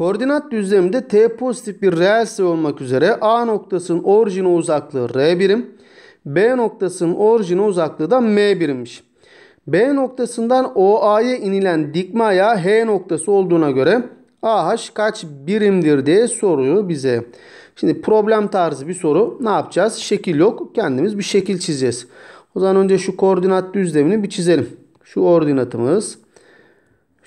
Koordinat düzleminde t pozitif bir reel sayı olmak üzere A noktasının orijine uzaklığı R birim. B noktasının orijine uzaklığı da M birimmiş. B noktasından OA'ya inilen dikme ayağı H noktası olduğuna göre AH kaç birimdir diye soruyor bize. Şimdi problem tarzı bir soru. Ne yapacağız? Şekil yok. Kendimiz bir şekil çizeceğiz. O zaman önce şu koordinat düzlemini bir çizelim. Şu ordinatımız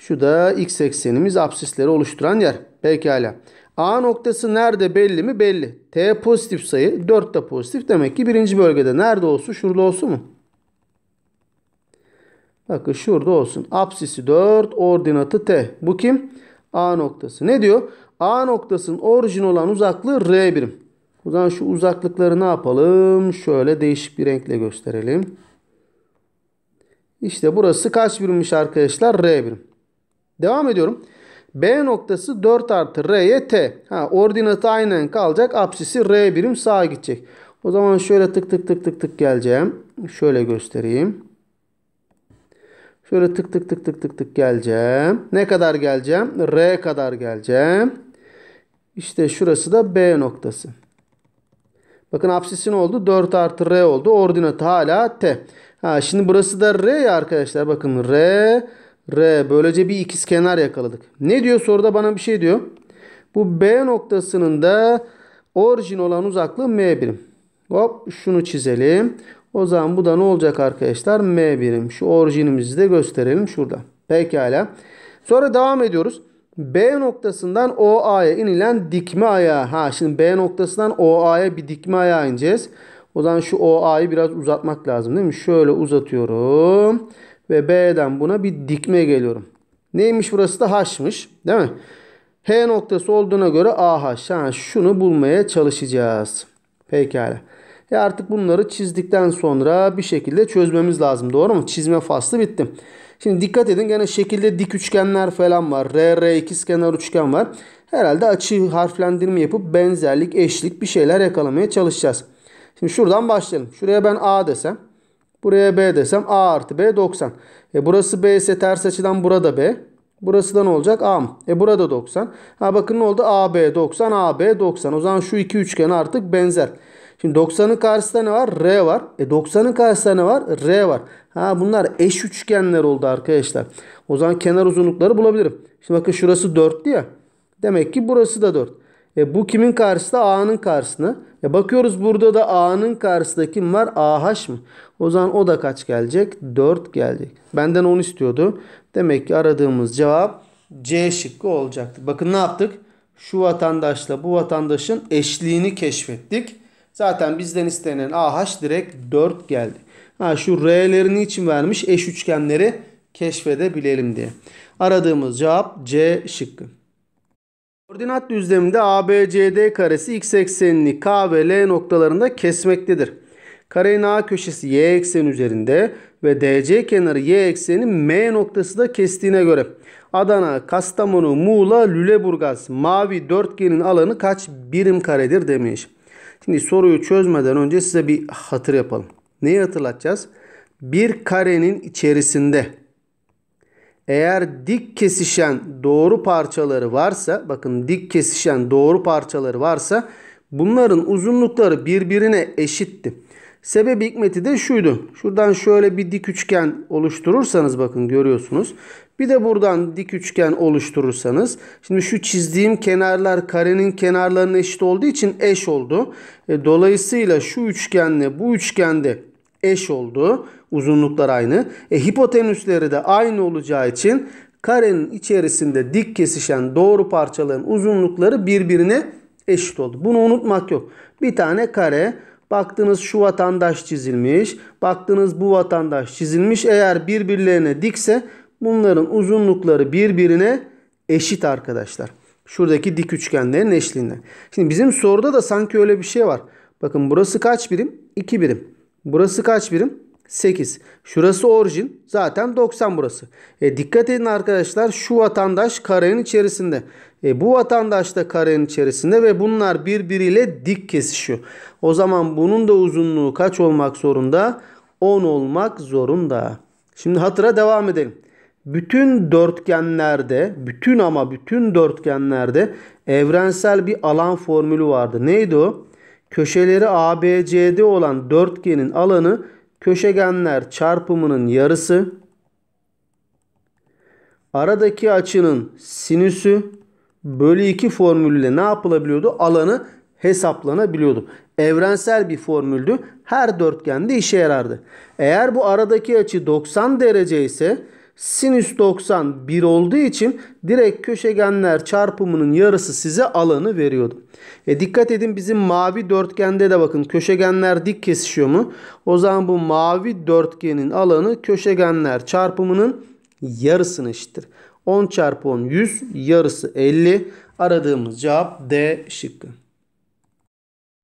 şu da x eksenimiz absisleri oluşturan yer. Pekala. A noktası nerede belli mi? Belli. T pozitif sayı. 4 de pozitif. Demek ki birinci bölgede nerede olsun? Şurada olsun mu? Bakın şurada olsun. Apsisi 4. Ordinatı T. Bu kim? A noktası. Ne diyor? A noktasının orijin olan uzaklığı R birim. O zaman şu uzaklıkları ne yapalım? Şöyle değişik bir renkle gösterelim. İşte burası kaç birimmiş arkadaşlar? R birim. Devam ediyorum. B noktası 4 artı R'ye T. Ha, ordinatı aynen kalacak. Apsisi R birim sağa gidecek. O zaman şöyle tık tık tık tık tık geleceğim. Şöyle göstereyim. Şöyle tık tık tık tık tık tık geleceğim. Ne kadar geleceğim? R kadar geleceğim. İşte şurası da B noktası. Bakın apsisi ne oldu? 4 artı R oldu. Ordinatı hala T. Ha, şimdi burası da R ya arkadaşlar. Bakın R R. Böylece bir ikiz kenar yakaladık. Ne diyor soruda bana bir şey diyor. Bu B noktasının da orijin olan uzaklığı M birim. Hop şunu çizelim. O zaman bu da ne olacak arkadaşlar? M birim. Şu orijinimizi de gösterelim şurada. Pekala. Sonra devam ediyoruz. B noktasından OA'ya inilen dikme ayağı. Ha şimdi B noktasından OA'ya bir dikme ayağı ineceğiz. O zaman şu OA'yı biraz uzatmak lazım değil mi? Şöyle uzatıyorum. Ve B'den buna bir dikme geliyorum. Neymiş burası da H'mış değil mi? H noktası olduğuna göre AH. Yani şunu bulmaya çalışacağız. Pekala. E artık bunları çizdikten sonra bir şekilde çözmemiz lazım. Doğru mu? Çizme faslı bittim. Şimdi dikkat edin gene şekilde dik üçgenler falan var. RR ikizkenar üçgen var. Herhalde açı harflendirme yapıp benzerlik, eşlik bir şeyler yakalamaya çalışacağız. Şimdi şuradan başlayalım. Şuraya ben A desem. Buraya B desem A artı B 90. E burası B ise ters açıdan burada B. Burası da ne olacak? A mı? E burada 90. Ha bakın ne oldu? AB 90, AB 90. O zaman şu iki üçgen artık benzer. Şimdi 90'ın karşısında ne var? R var. E 90'ın karşısında ne var? R var. Ha bunlar eş üçgenler oldu arkadaşlar. O zaman kenar uzunlukları bulabilirim. Şimdi bakın şurası 4'tü ya. Demek ki burası da 4. E, bu kimin karşısında? A'nın karşısına. E, bakıyoruz burada da A'nın karşısında kim var? AH mı? O zaman o da kaç gelecek? 4 gelecek. Benden 10 istiyordu. Demek ki aradığımız cevap C şıkkı olacaktı. Bakın ne yaptık? Şu vatandaşla bu vatandaşın eşliğini keşfettik. Zaten bizden istenen AH direkt 4 geldi. Ha, şu R'lerini için vermiş eş üçgenleri keşfedebilelim diye. Aradığımız cevap C şıkkı. Koordinat düzleminde ABCD karesi x eksenini K ve L noktalarında kesmektedir. Karenin A köşesi y ekseni üzerinde ve DC kenarı y ekseni M noktası da kestiğine göre Adana, Kastamonu, Muğla, Lüleburgaz mavi dörtgenin alanı kaç birim karedir demiş. Şimdi soruyu çözmeden önce size bir hatır yapalım. Neyi hatırlatacağız? Bir karenin içerisinde eğer dik kesişen doğru parçaları varsa bakın dik kesişen doğru parçaları varsa bunların uzunlukları birbirine eşitti. Sebebi hikmeti de şuydu. Şuradan şöyle bir dik üçgen oluşturursanız bakın görüyorsunuz. Bir de buradan dik üçgen oluşturursanız. Şimdi şu çizdiğim kenarlar karenin kenarlarına eşit olduğu için eş oldu. E, dolayısıyla şu üçgenle bu üçgende eş oldu uzunluklar aynı. E, hipotenüsleri de aynı olacağı için karenin içerisinde dik kesişen doğru parçaların uzunlukları birbirine eşit oldu. Bunu unutmak yok. Bir tane kare baktınız şu vatandaş çizilmiş, baktınız bu vatandaş çizilmiş. Eğer birbirlerine dikse bunların uzunlukları birbirine eşit arkadaşlar. Şuradaki dik üçgenlerin eşliğinde. Şimdi bizim soruda da sanki öyle bir şey var. Bakın burası kaç birim? 2 birim. Burası kaç birim? 8. Şurası orijin. Zaten 90 burası. E, dikkat edin arkadaşlar şu vatandaş karenin içerisinde. E, bu vatandaş da karenin içerisinde ve bunlar birbiriyle dik kesişiyor. O zaman bunun da uzunluğu kaç olmak zorunda? 10 olmak zorunda. Şimdi hatıra devam edelim. Bütün dörtgenlerde, bütün ama bütün dörtgenlerde evrensel bir alan formülü vardı. Neydi o? Köşeleri ABCD olan dörtgenin alanı köşegenler çarpımının yarısı aradaki açının sinüsü bölü 2 formülüyle ne yapılabiliyordu? Alanı hesaplanabiliyordu. Evrensel bir formüldü. Her dörtgende işe yarardı. Eğer bu aradaki açı 90 derece ise sinüs 90 1 olduğu için direkt köşegenler çarpımının yarısı size alanı veriyordu. E dikkat edin bizim mavi dörtgende de bakın köşegenler dik kesişiyor mu? O zaman bu mavi dörtgenin alanı köşegenler çarpımının yarısını eşittir. 10 çarpı 10 100 yarısı 50 aradığımız cevap D şıkkı.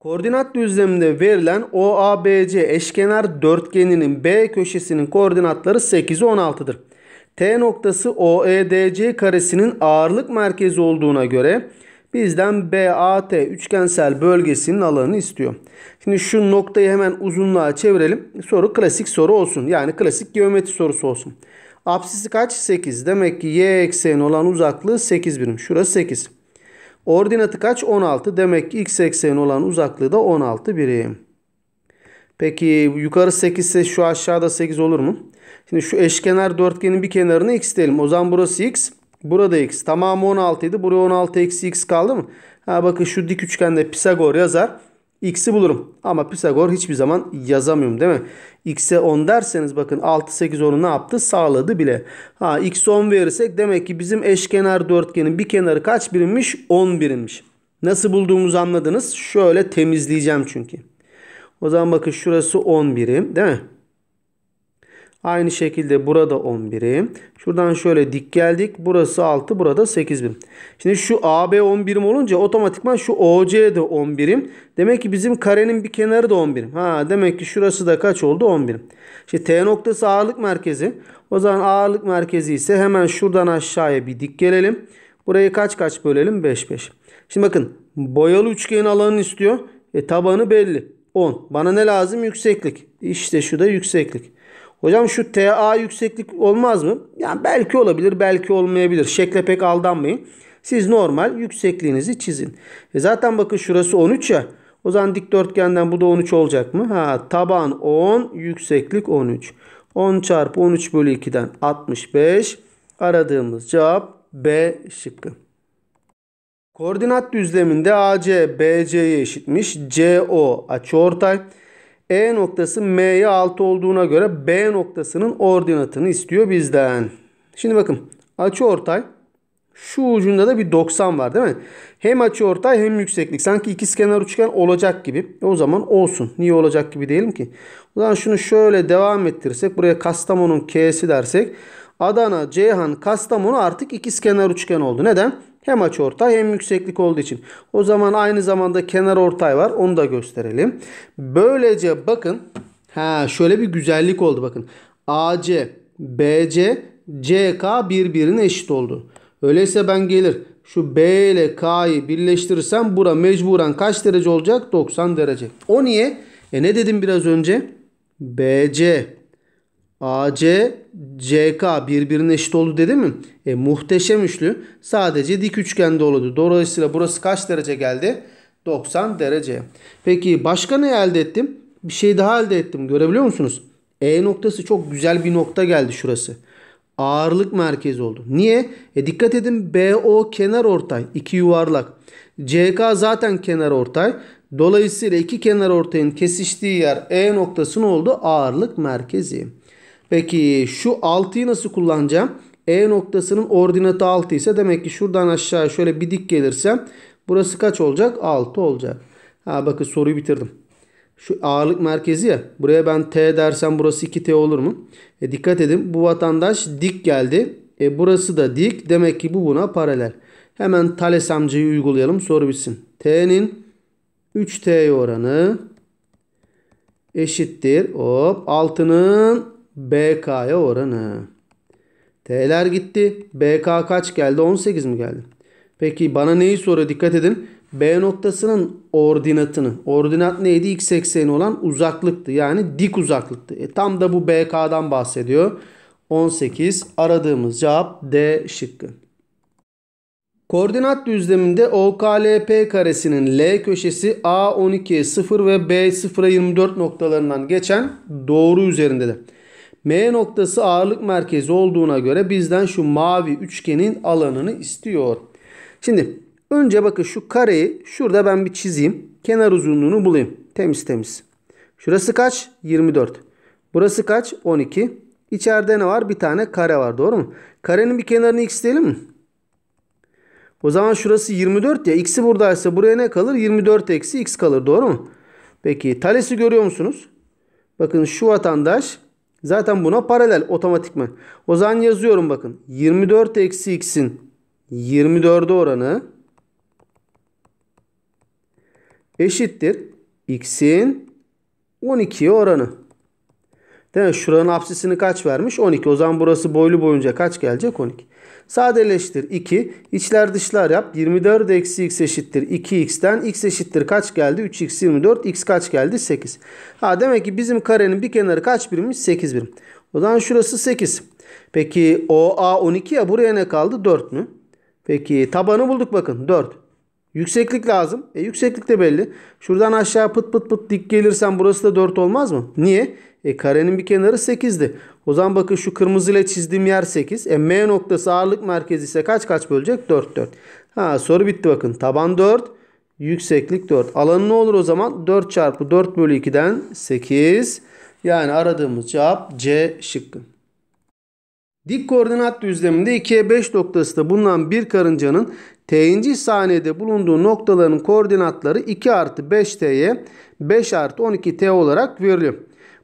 Koordinat düzleminde verilen OABC eşkenar dörtgeninin B köşesinin koordinatları 8'i 16'dır. T noktası OEDC karesinin ağırlık merkezi olduğuna göre bizden BAT üçgensel bölgesinin alanını istiyor. Şimdi şu noktayı hemen uzunluğa çevirelim. Soru klasik soru olsun. Yani klasik geometri sorusu olsun. Apsisi kaç? 8. Demek ki y ekseni olan uzaklığı 8 birim. Şurası 8. Ordinatı kaç? 16. Demek ki x ekseni olan uzaklığı da 16 birim. Peki yukarı 8 ise şu aşağıda 8 olur mu? Şimdi şu eşkenar dörtgenin bir kenarını x diyelim. O zaman burası x. Burada x. Tamamı 16 idi. Buraya 16 eksi x kaldı mı? Ha bakın şu dik üçgende Pisagor yazar. X'i bulurum. Ama Pisagor hiçbir zaman yazamıyorum değil mi? X'e 10 derseniz bakın 6, 8, 10'u ne yaptı? Sağladı bile. Ha x 10 verirsek demek ki bizim eşkenar dörtgenin bir kenarı kaç birimmiş? 10 birimmiş. Nasıl bulduğumuzu anladınız. Şöyle temizleyeceğim çünkü. O zaman bakın şurası 10 birim değil mi? Aynı şekilde burada 10 birim. Şuradan şöyle dik geldik. Burası 6, burada 8 birim. Şimdi şu AB 10 birim olunca otomatikman şu OC de 10 birim. Demek ki bizim karenin bir kenarı da 10 birim. Ha demek ki şurası da kaç oldu? 10 birim. İşte T noktası ağırlık merkezi. O zaman ağırlık merkezi ise hemen şuradan aşağıya bir dik gelelim. Burayı kaç kaç bölelim? 5 5. Şimdi bakın boyalı üçgenin alanını istiyor. E tabanı belli. 10. Bana ne lazım? Yükseklik. İşte şu da yükseklik. Hocam şu TA yükseklik olmaz mı? Yani belki olabilir belki olmayabilir. Şekle pek aldanmayın. Siz normal yüksekliğinizi çizin. E zaten bakın şurası 13 ya. O zaman dikdörtgenden bu da 13 olacak mı? Ha, taban 10, yükseklik 13. 10 çarpı 13 bölü 2'den 65. Aradığımız cevap B şıkkı. Koordinat düzleminde AC BC'ye eşitmiş. CO açıortay. E noktası M'ye 6 olduğuna göre B noktasının ordinatını istiyor bizden. Şimdi bakın açıortay şu ucunda da bir 90 var değil mi? Hem açıortay hem yükseklik. Sanki ikizkenar üçgen olacak gibi. E o zaman olsun. Niye olacak gibi diyelim ki? O zaman şunu şöyle devam ettirsek buraya Kastamonu'nun K'si dersek Adana, Ceyhan, Kastamonu artık ikizkenar üçgen oldu. Neden? Hem aç ortay hem yükseklik olduğu için. O zaman aynı zamanda kenar ortay var. Onu da gösterelim. Böylece bakın. Ha şöyle bir güzellik oldu bakın. AC, BC, CK birbirine eşit oldu. Öyleyse ben gelir şu B ile K'yı birleştirirsem bura mecburen kaç derece olacak? 90 derece. O niye? E ne dedim biraz önce? BC AC, CK birbirine eşit oldu dedi mi? E, muhteşem üçlü sadece dik üçgende oldu. Dolayısıyla burası kaç derece geldi? 90 derece. Peki başka ne elde ettim? Bir şey daha elde ettim. Görebiliyor musunuz? E noktası çok güzel bir nokta geldi şurası. Ağırlık merkezi oldu. Niye? E dikkat edin BO kenar ortay. iki yuvarlak. CK zaten kenar ortay. Dolayısıyla iki kenar ortayın kesiştiği yer E noktası ne oldu? Ağırlık merkezi. Peki şu 6'yı nasıl kullanacağım? E noktasının ordinatı 6 ise demek ki şuradan aşağı şöyle bir dik gelirsem burası kaç olacak? 6 olacak. Ha bakın soruyu bitirdim. Şu ağırlık merkezi ya. Buraya ben T dersem burası 2T olur mu? E dikkat edin bu vatandaş dik geldi. E burası da dik. Demek ki bu buna paralel. Hemen Thales amcayı uygulayalım. Soru bitsin. T'nin 3T oranı eşittir. Hop 6'nın BK'ya oranı. T'ler gitti. BK kaç geldi? 18 mi geldi? Peki bana neyi soruyor? Dikkat edin. B noktasının ordinatını. Ordinat neydi? X ekseni olan uzaklıktı. Yani dik uzaklıktı. E, tam da bu BK'dan bahsediyor. 18 aradığımız cevap D şıkkı. Koordinat düzleminde OKLP karesinin L köşesi A12'ye 0 ve B0'a 24 noktalarından geçen doğru üzerindedir. M noktası ağırlık merkezi olduğuna göre bizden şu mavi üçgenin alanını istiyor. Şimdi önce bakın şu kareyi şurada ben bir çizeyim. Kenar uzunluğunu bulayım. Temiz temiz. Şurası kaç? 24. Burası kaç? 12. İçeride ne var? Bir tane kare var. Doğru mu? Karenin bir kenarını x diyelim mi? O zaman şurası 24 ya. X'i buradaysa buraya ne kalır? 24 eksi x kalır. Doğru mu? Peki talesi görüyor musunuz? Bakın şu vatandaş Zaten buna paralel otomatikman. O zaman yazıyorum bakın. 24 eksi x'in 24'e oranı eşittir. x'in 12'ye oranı. Değil mi? Şuranın apsisini kaç vermiş? 12. O zaman burası boylu boyunca kaç gelecek? 12. Sadeleştir 2. İçler dışlar yap. 24 eksi x eşittir 2x'ten x eşittir kaç geldi? 3x 24. x kaç geldi? 8. Ha demek ki bizim karenin bir kenarı kaç birimmiş? 8 birim. O zaman şurası 8. Peki OA 12 ya buraya ne kaldı? 4 mü? Peki tabanı bulduk bakın 4. Yükseklik lazım. E yükseklik de belli. Şuradan aşağı pıt pıt pıt dik gelirsen burası da 4 olmaz mı? Niye? E karenin bir kenarı 8'di. O zaman bakın şu kırmızıyla çizdiğim yer 8. E M noktası ağırlık merkezi ise kaç kaç bölecek? 4 4. Ha soru bitti bakın. Taban 4. Yükseklik 4. Alanı ne olur o zaman? 4 çarpı 4 bölü 2'den 8. Yani aradığımız cevap C şıkkı. Dik koordinat düzleminde 2'ye 5 noktası da bulunan bir karıncanın t'inci saniyede bulunduğu noktaların koordinatları 2 artı 5t'ye 5 artı 12t olarak veriliyor.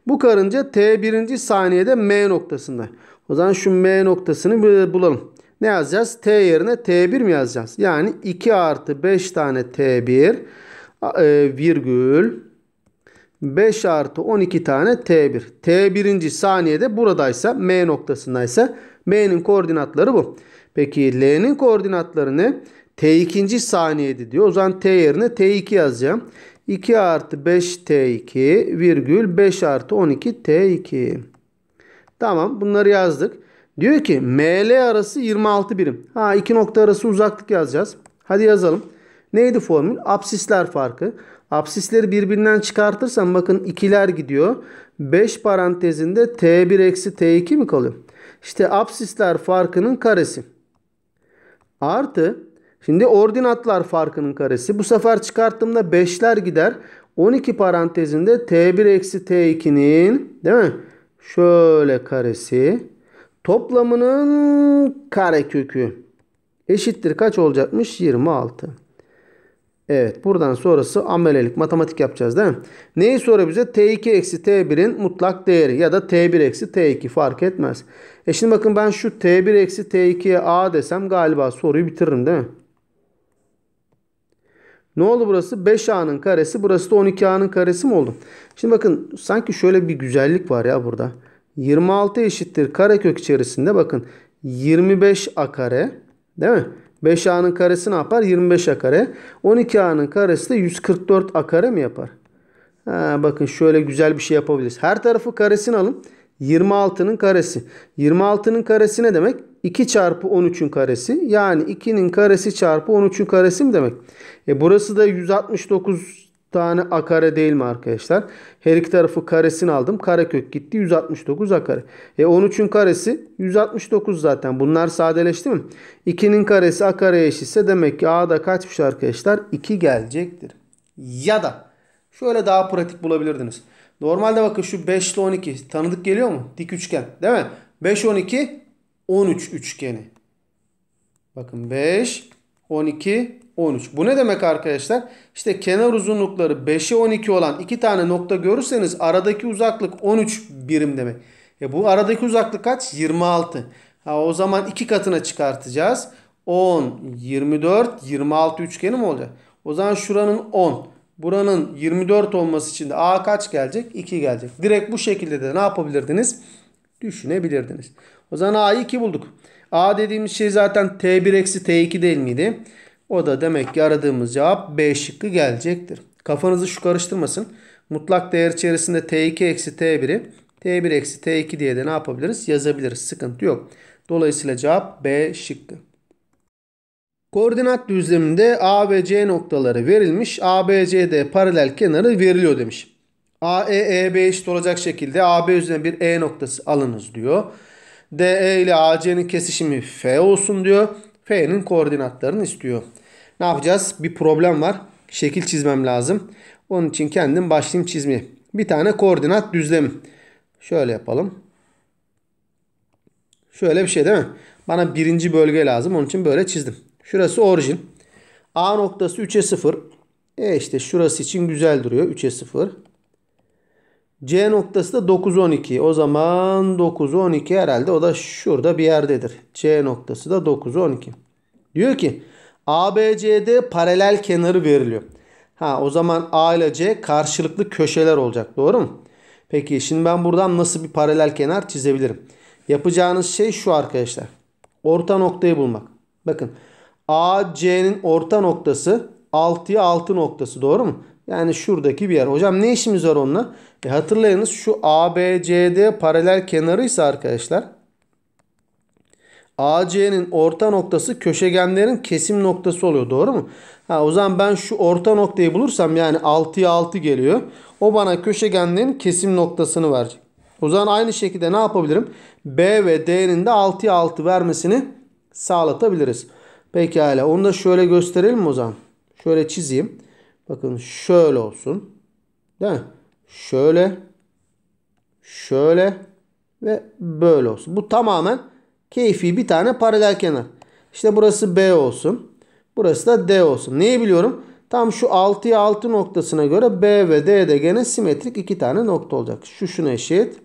Bu karınca t birinci saniyede m noktasında. O zaman şu m noktasını bulalım. Ne yazacağız? T yerine T1 mi yazacağız? Yani 2 artı 5 tane T1 e, virgül 5 artı 12 tane T1. t birinci saniyede buradaysa M noktasındaysa M'nin koordinatları bu. Peki L'nin koordinatlarını t ikinci saniyede diyor. O zaman T yerine T2 yazacağım. 2 artı 5 T2 virgül 5 artı 12 T2. Tamam bunları yazdık. Diyor ki ML arası 26 birim. Ha iki nokta arası uzaklık yazacağız. Hadi yazalım. Neydi formül? Apsisler farkı. Apsisleri birbirinden çıkartırsam bakın ikiler gidiyor. 5 parantezinde T1 eksi T2 mi kalıyor? İşte apsisler farkının karesi. Artı Şimdi ordinatlar farkının karesi. Bu sefer çıkarttığımda 5'ler gider. 12 parantezinde T1 eksi T2'nin değil mi? Şöyle karesi. Toplamının karekökü eşittir kaç olacakmış? 26. Evet buradan sonrası amelelik matematik yapacağız değil mi? Neyi soruyor bize? T2 eksi T1'in mutlak değeri ya da T1 eksi T2 fark etmez. E şimdi bakın ben şu T1 eksi T2'ye A desem galiba soruyu bitiririm değil mi? Ne oldu burası? 5A'nın karesi. Burası da 12A'nın karesi mi oldu? Şimdi bakın sanki şöyle bir güzellik var ya burada. 26 eşittir karekök içerisinde bakın 25A kare değil mi? 5A'nın karesi ne yapar? 25A kare. 12A'nın karesi de 144A kare mi yapar? Ha, bakın şöyle güzel bir şey yapabiliriz. Her tarafı karesini alın. 26'nın karesi. 26'nın karesi ne demek? 2 çarpı 13'ün karesi. Yani 2'nin karesi çarpı 13'ün karesi mi demek? E burası da 169 tane a kare değil mi arkadaşlar? Her iki tarafı karesini aldım. Karekök gitti. 169 a kare. E 13'ün karesi 169 zaten. Bunlar sadeleşti mi? 2'nin karesi a kareye eşitse demek ki a da kaçmış arkadaşlar? 2 gelecektir. Ya da şöyle daha pratik bulabilirdiniz. Normalde bakın şu 5 ile 12 tanıdık geliyor mu? Dik üçgen değil mi? 5, 12, 13 üçgeni. Bakın 5, 12, 13. Bu ne demek arkadaşlar? İşte kenar uzunlukları 5'e 12 olan iki tane nokta görürseniz aradaki uzaklık 13 birim demek. E bu aradaki uzaklık kaç? 26. Ha, o zaman iki katına çıkartacağız. 10, 24, 26 üçgeni mi olacak? O zaman şuranın 10. Buranın 24 olması için de A kaç gelecek? 2 gelecek. Direkt bu şekilde de ne yapabilirdiniz? Düşünebilirdiniz. O zaman A'yı 2 bulduk. A dediğimiz şey zaten T1 eksi T2 değil miydi? O da demek ki aradığımız cevap B şıkkı gelecektir. Kafanızı şu karıştırmasın. Mutlak değer içerisinde T2 eksi T1'i T1 eksi T2 diye de ne yapabiliriz? Yazabiliriz. Sıkıntı yok. Dolayısıyla cevap B şıkkı. Koordinat düzleminde A ve C noktaları verilmiş. ABCD paralel kenarı veriliyor demiş. AE, EB eşit olacak şekilde AB üzerine bir E noktası alınız diyor. DE ile AC'nin kesişimi F olsun diyor. F'nin koordinatlarını istiyor. Ne yapacağız? Bir problem var. Şekil çizmem lazım. Onun için kendim başlayayım çizmeye. Bir tane koordinat düzlemi. Şöyle yapalım. Şöyle bir şey değil mi? Bana birinci bölge lazım. Onun için böyle çizdim. Şurası orijin. A noktası 3'e 0. E işte şurası için güzel duruyor. 3'e 0. C noktası da 9 12. O zaman 9 12 herhalde o da şurada bir yerdedir. C noktası da 9 12. Diyor ki ABCD paralel kenarı veriliyor. Ha o zaman A ile C karşılıklı köşeler olacak. Doğru mu? Peki şimdi ben buradan nasıl bir paralel kenar çizebilirim? Yapacağınız şey şu arkadaşlar. Orta noktayı bulmak. Bakın AC'nin orta noktası 6'ya 6 noktası doğru mu? Yani şuradaki bir yer. Hocam ne işimiz var onunla? E hatırlayınız şu ABCD paralel kenarıysa arkadaşlar AC'nin orta noktası köşegenlerin kesim noktası oluyor. Doğru mu? Ha, o zaman ben şu orta noktayı bulursam yani 6'ya 6 geliyor. O bana köşegenlerin kesim noktasını verecek. O zaman aynı şekilde ne yapabilirim? B ve D'nin de 6'ya 6 vermesini sağlatabiliriz. Pekala onu da şöyle gösterelim o zaman. Şöyle çizeyim. Bakın şöyle olsun. Değil mi? Şöyle. Şöyle. Ve böyle olsun. Bu tamamen keyfi bir tane paralel kenar. İşte burası B olsun. Burası da D olsun. Neyi biliyorum? Tam şu 6'ya 6 noktasına göre B ve D de gene simetrik iki tane nokta olacak. Şu şuna eşit.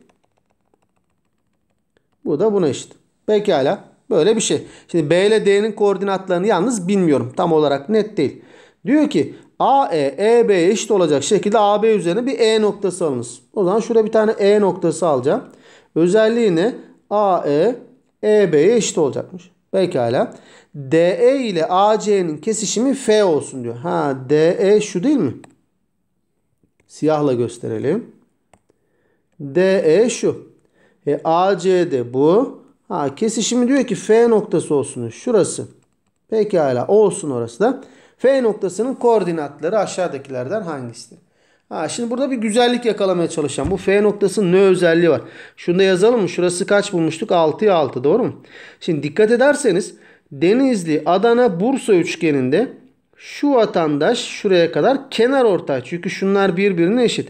Bu da buna eşit. Pekala. Böyle bir şey. Şimdi B ile D'nin koordinatlarını yalnız bilmiyorum. Tam olarak net değil. Diyor ki AE, EB eşit olacak şekilde AB üzerine bir E noktası alınız. O zaman şuraya bir tane E noktası alacağım. Özelliği ne? AE, EB'ye eşit olacakmış. Pekala. DE ile AC'nin kesişimi F olsun diyor. Ha DE şu değil mi? Siyahla gösterelim. DE şu. E, AC de bu. Ha, kesişimi diyor ki F noktası olsun. Şurası. Pekala olsun orası da. F noktasının koordinatları aşağıdakilerden hangisi? Ha, şimdi burada bir güzellik yakalamaya çalışacağım. Bu F noktasının ne özelliği var? Şunu da yazalım mı? Şurası kaç bulmuştuk? 6'ya 6 doğru mu? Şimdi dikkat ederseniz Denizli, Adana, Bursa üçgeninde şu vatandaş şuraya kadar kenar ortaç. Çünkü şunlar birbirine eşit.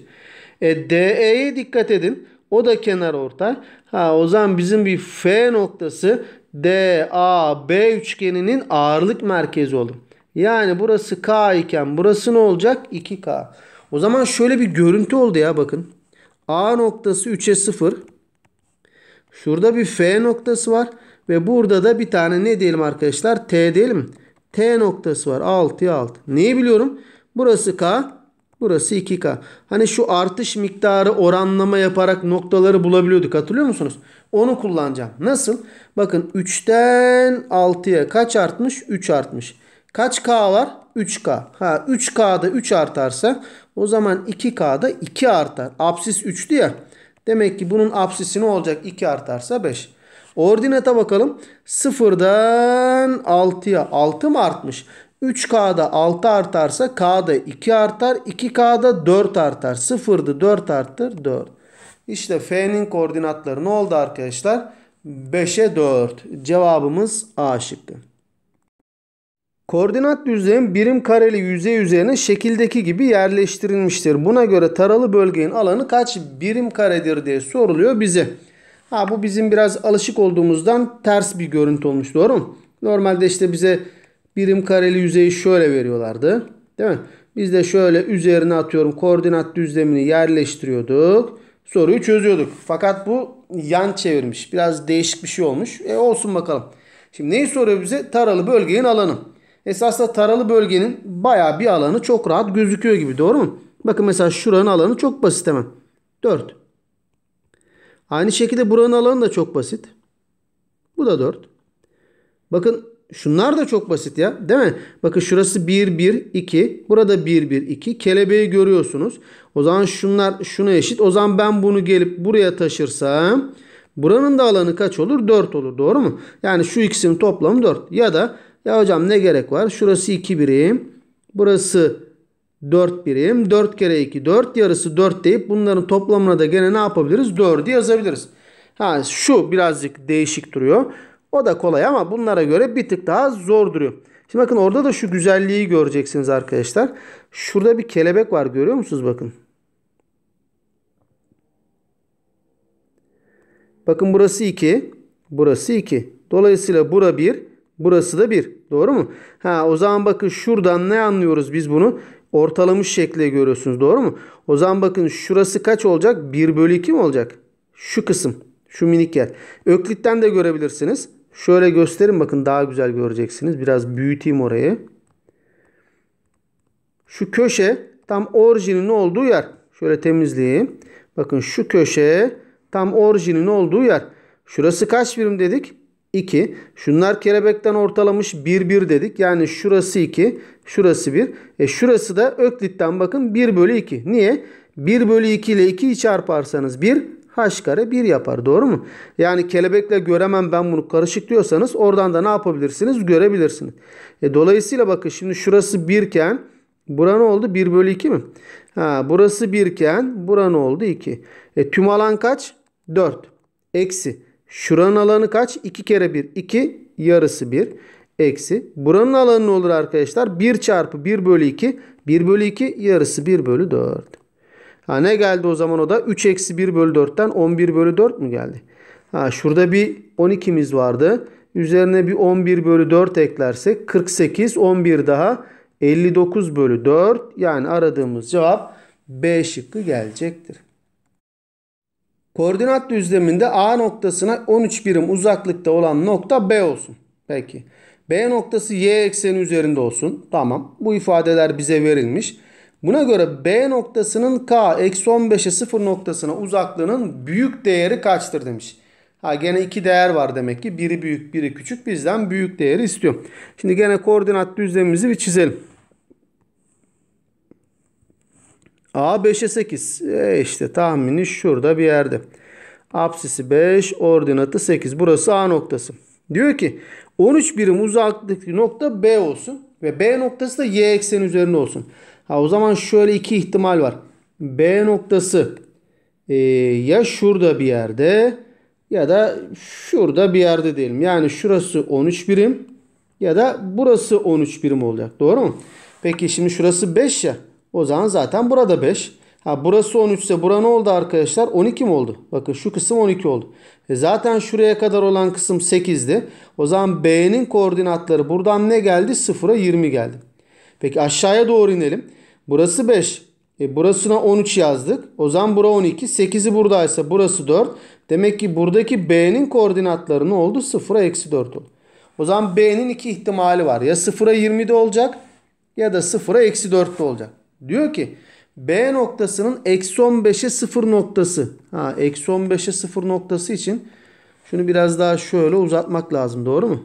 E, DE'ye dikkat edin. O da kenar orta. Ha o zaman bizim bir F noktası DAB üçgeninin ağırlık merkezi olur. Yani burası K iken burası ne olacak? 2K. O zaman şöyle bir görüntü oldu ya bakın. A noktası 3'e 0. Şurada bir F noktası var. Ve burada da bir tane ne diyelim arkadaşlar? T diyelim. T noktası var. 6'ya 6. Neyi biliyorum? Burası K. Burası 2K. Hani şu artış miktarı oranlama yaparak noktaları bulabiliyorduk. Hatırlıyor musunuz? Onu kullanacağım. Nasıl? Bakın 3'ten 6'ya kaç artmış? 3 artmış. Kaç K var? 3K. Ha 3K'da 3 artarsa o zaman 2K'da 2 artar. Apsis 3'tü ya. Demek ki bunun apsisi ne olacak? 2 artarsa 5. Ordinata bakalım. 0'dan 6'ya 6 mı artmış? 3K'da 6 artarsa K'da 2 artar. 2K'da 4 artar. 0'dı 4 arttır 4. İşte F'nin koordinatları ne oldu arkadaşlar? 5'e 4. Cevabımız A şıkkı. Koordinat düzlemin birim kareli yüzey üzerine şekildeki gibi yerleştirilmiştir. Buna göre taralı bölgenin alanı kaç birim karedir diye soruluyor bize. Ha bu bizim biraz alışık olduğumuzdan ters bir görüntü olmuş doğru mu? Normalde işte bize birim kareli yüzeyi şöyle veriyorlardı. Değil mi? Biz de şöyle üzerine atıyorum koordinat düzlemini yerleştiriyorduk. Soruyu çözüyorduk. Fakat bu yan çevirmiş. Biraz değişik bir şey olmuş. E olsun bakalım. Şimdi neyi soruyor bize? Taralı bölgenin alanı. Esasında taralı bölgenin baya bir alanı çok rahat gözüküyor gibi. Doğru mu? Bakın mesela şuranın alanı çok basit hemen. 4. Aynı şekilde buranın alanı da çok basit. Bu da 4. Bakın Şunlar da çok basit ya değil mi? Bakın şurası 1, 1, 2. Burada 1, 1, 2. Kelebeği görüyorsunuz. O zaman şunlar şuna eşit. O zaman ben bunu gelip buraya taşırsam buranın da alanı kaç olur? 4 olur doğru mu? Yani şu ikisinin toplamı 4. Ya da ya hocam ne gerek var? Şurası 2 birim. Burası 4 birim. 4 kere 2 4. Yarısı 4 deyip bunların toplamına da gene ne yapabiliriz? 4'ü yazabiliriz. Ha, şu birazcık değişik duruyor. O da kolay ama bunlara göre bir tık daha zor duruyor. Şimdi bakın orada da şu güzelliği göreceksiniz arkadaşlar. Şurada bir kelebek var görüyor musunuz bakın. Bakın burası 2. Burası 2. Dolayısıyla bura 1. Burası da 1. Doğru mu? Ha o zaman bakın şuradan ne anlıyoruz biz bunu? Ortalamış şekle görüyorsunuz. Doğru mu? O zaman bakın şurası kaç olacak? 1 bölü 2 mi olacak? Şu kısım. Şu minik yer. Öklitten de görebilirsiniz. Şöyle gösterin bakın daha güzel göreceksiniz. Biraz büyüteyim orayı. Şu köşe tam orijinin olduğu yer. Şöyle temizleyeyim. Bakın şu köşe tam orijinin olduğu yer. Şurası kaç birim dedik? 2. Şunlar kelebekten ortalamış 1 1 dedik. Yani şurası 2. Şurası 1. E şurası da Öklit'ten bakın 1 bölü 2. Niye? 1 bölü 2 ile 2'yi çarparsanız 1 h kare 1 yapar. Doğru mu? Yani kelebekle göremem ben bunu karışık diyorsanız oradan da ne yapabilirsiniz? Görebilirsiniz. E, dolayısıyla bakın şimdi şurası 1 iken bura ne oldu? 1 bölü 2 mi? Ha, burası 1 iken bura ne oldu? 2. E, tüm alan kaç? 4. Eksi. Şuranın alanı kaç? 2 kere 1. 2 yarısı 1. Eksi. Buranın alanı ne olur arkadaşlar? 1 çarpı 1 bölü 2. 1 bölü 2 yarısı 1 bölü 4. Ha ne geldi o zaman o da? 3 eksi 1 bölü 4'ten 11 bölü 4 mü geldi? Ha şurada bir 12'miz vardı. Üzerine bir 11 bölü 4 eklersek 48, 11 daha 59 bölü 4. Yani aradığımız cevap B şıkkı gelecektir. Koordinat düzleminde A noktasına 13 birim uzaklıkta olan nokta B olsun. Peki. B noktası y ekseni üzerinde olsun. Tamam. Bu ifadeler bize verilmiş. Buna göre B noktasının K eksi 15'e 0 noktasına uzaklığının büyük değeri kaçtır demiş. Ha gene iki değer var demek ki. Biri büyük biri küçük bizden büyük değeri istiyor. Şimdi gene koordinat düzlemimizi bir çizelim. A 5'e 8. E işte tahmini şurada bir yerde. Apsisi 5, ordinatı 8. Burası A noktası. Diyor ki 13 birim uzaklık nokta B olsun ve B noktası da y ekseni üzerinde olsun. Ha, o zaman şöyle iki ihtimal var. B noktası e, ya şurada bir yerde ya da şurada bir yerde diyelim. Yani şurası 13 birim ya da burası 13 birim olacak. Doğru mu? Peki şimdi şurası 5 ya. O zaman zaten burada 5. Ha burası 13 ise bura ne oldu arkadaşlar? 12 mi oldu? Bakın şu kısım 12 oldu. E zaten şuraya kadar olan kısım 8'di. O zaman B'nin koordinatları buradan ne geldi? 0'a 20 geldi. Peki aşağıya doğru inelim. Burası 5. E burasına 13 yazdık. O zaman bura 12. 8'i buradaysa burası 4. Demek ki buradaki B'nin koordinatları ne oldu? 0'a eksi 4 oldu. O zaman B'nin iki ihtimali var. Ya 0'a 20'de olacak ya da 0'a eksi 4'te olacak. Diyor ki B noktasının eksi 15'e 0 noktası. Ha eksi 15'e 0 noktası için şunu biraz daha şöyle uzatmak lazım. Doğru mu?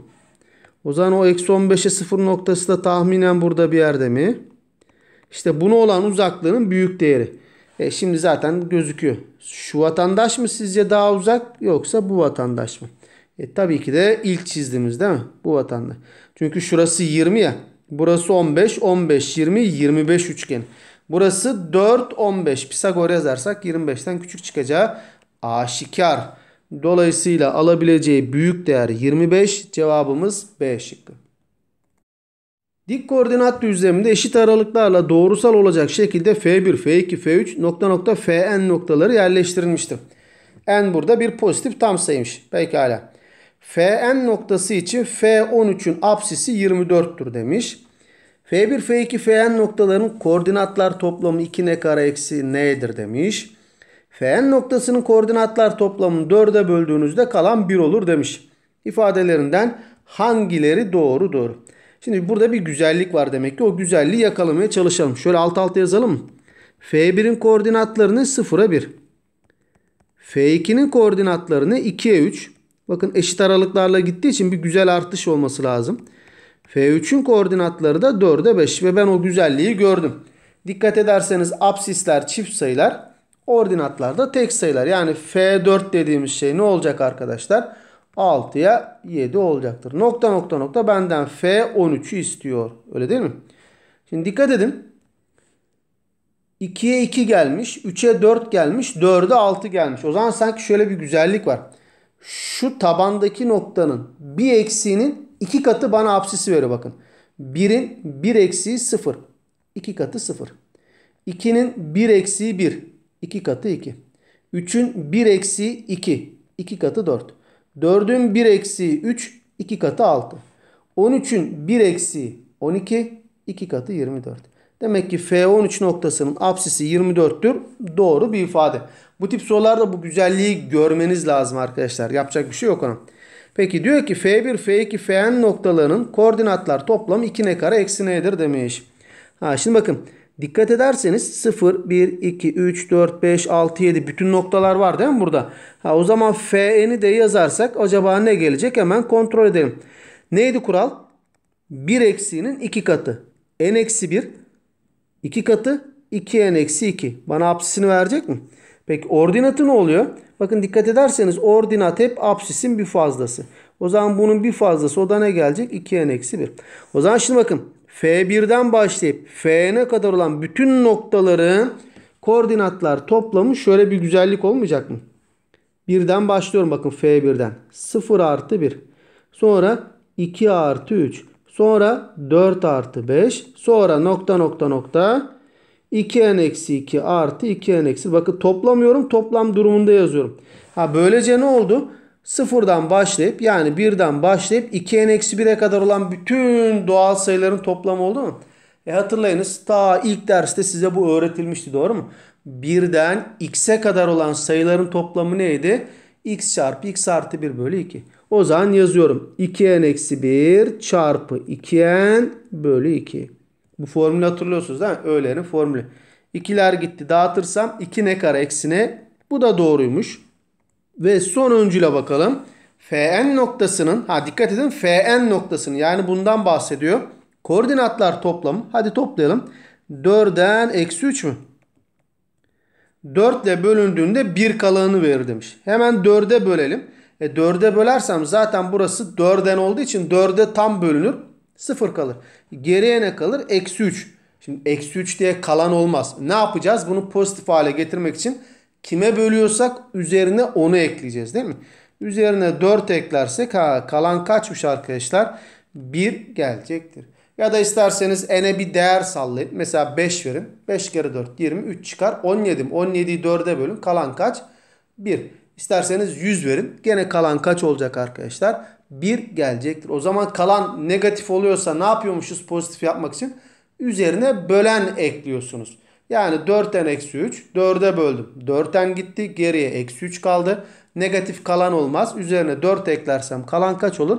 O zaman o eksi 15'e 0 noktası da tahminen burada bir yerde mi? İşte bunu olan uzaklığının büyük değeri. E şimdi zaten gözüküyor. Şu vatandaş mı sizce daha uzak yoksa bu vatandaş mı? E tabii ki de ilk çizdiğimiz değil mi? Bu vatandaş. Çünkü şurası 20 ya. Burası 15, 15, 20, 25 üçgen. Burası 4, 15. Pisagor yazarsak 25'ten küçük çıkacağı aşikar. Dolayısıyla alabileceği büyük değer 25. Cevabımız B şıkkı. Dik koordinat düzleminde eşit aralıklarla doğrusal olacak şekilde F1, F2, F3 nokta nokta Fn noktaları yerleştirilmiştir. N burada bir pozitif tam sayıymış. Pekala. Fn noktası için F13'ün apsisi 24'tür demiş. F1, F2, Fn noktalarının koordinatlar toplamı 2 n kare eksi n'dir demiş. Fn noktasının koordinatlar toplamını 4'e böldüğünüzde kalan 1 olur demiş. İfadelerinden hangileri doğrudur? Şimdi burada bir güzellik var demek ki. O güzelliği yakalamaya çalışalım. Şöyle alt alta yazalım. F1'in koordinatlarını 0'a 1. F2'nin koordinatlarını 2'ye 3. Bakın eşit aralıklarla gittiği için bir güzel artış olması lazım. F3'ün koordinatları da 4'e 5 ve ben o güzelliği gördüm. Dikkat ederseniz absisler çift sayılar, ordinatlar da tek sayılar. Yani F4 dediğimiz şey ne olacak arkadaşlar? 6'ya 7 olacaktır. Nokta nokta nokta benden F 13'ü istiyor. Öyle değil mi? Şimdi dikkat edin. 2'ye 2 gelmiş. 3'e 4 gelmiş. 4'e 6 gelmiş. O zaman sanki şöyle bir güzellik var. Şu tabandaki noktanın bir eksiğinin 2 katı bana apsisi veriyor bakın. 1'in 1 eksiği 0. 2 katı 0. 2'nin 1 eksiği 1. 2 katı 2. 3'ün 1 eksiği 2. 2 katı 4. 4'ün 1 eksi 3 2 katı 6. 13'ün 1 eksi 12 2 katı 24. Demek ki F13 noktasının apsisi 24'tür. Doğru bir ifade. Bu tip sorularda bu güzelliği görmeniz lazım arkadaşlar. Yapacak bir şey yok ona. Peki diyor ki F1, F2, Fn noktalarının koordinatlar toplam 2 ne kare eksi nedir demiş. Ha şimdi bakın Dikkat ederseniz 0, 1, 2, 3, 4, 5, 6, 7 bütün noktalar var değil mi burada? Ha, o zaman Fn'i de yazarsak acaba ne gelecek hemen kontrol edelim. Neydi kural? 1 eksiğinin 2 katı. N eksi 1 2 katı 2n eksi 2. Bana apsisini verecek mi? Peki ordinatı ne oluyor? Bakın dikkat ederseniz ordinat hep apsisin bir fazlası. O zaman bunun bir fazlası o da ne gelecek? 2n eksi 1. O zaman şimdi bakın F1'den başlayıp F'ne kadar olan bütün noktaların koordinatlar toplamı şöyle bir güzellik olmayacak mı? Birden başlıyorum bakın F1'den. 0 artı 1. Sonra 2 artı 3. Sonra 4 artı 5. Sonra nokta nokta nokta. 2n eksi 2 artı 2n eksi. Bakın toplamıyorum. Toplam durumunda yazıyorum. Ha böylece ne oldu? Sıfırdan başlayıp yani birden başlayıp 2n-1'e kadar olan bütün doğal sayıların toplamı oldu mu? E hatırlayınız ta ilk derste size bu öğretilmişti doğru mu? Birden x'e kadar olan sayıların toplamı neydi? x çarpı x artı 1 bölü 2. O zaman yazıyorum. 2n-1 çarpı 2n bölü 2. Bu formülü hatırlıyorsunuz değil mi? Öğlenin formülü. İkiler gitti dağıtırsam 2 ne kare eksine. Bu da doğruymuş. Ve son öncüle bakalım. Fn noktasının, ha dikkat edin Fn noktasını yani bundan bahsediyor. Koordinatlar toplamı. Hadi toplayalım. 4'den eksi 3 mü? 4 ile bölündüğünde 1 kalanını verir demiş. Hemen 4'e bölelim. E 4'e bölersem zaten burası 4'den olduğu için 4'e tam bölünür. 0 kalır. Geriye ne kalır? Eksi 3. Şimdi eksi 3 diye kalan olmaz. Ne yapacağız? Bunu pozitif hale getirmek için Kime bölüyorsak üzerine onu ekleyeceğiz değil mi? Üzerine 4 eklersek ha, kalan kaçmış arkadaşlar? 1 gelecektir. Ya da isterseniz n'e bir değer sallayın. Mesela 5 verin. 5 kere 4 23 çıkar. 17 17'yi 4'e bölün. Kalan kaç? 1. İsterseniz 100 verin. Gene kalan kaç olacak arkadaşlar? 1 gelecektir. O zaman kalan negatif oluyorsa ne yapıyormuşuz pozitif yapmak için? Üzerine bölen ekliyorsunuz. Yani 4n eksi 3 4'e böldüm. 4n gitti geriye eksi 3 kaldı. Negatif kalan olmaz. Üzerine 4 eklersem kalan kaç olur?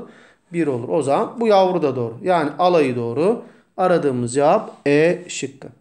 1 olur. O zaman bu yavru da doğru. Yani alayı doğru. Aradığımız cevap E şıkkı.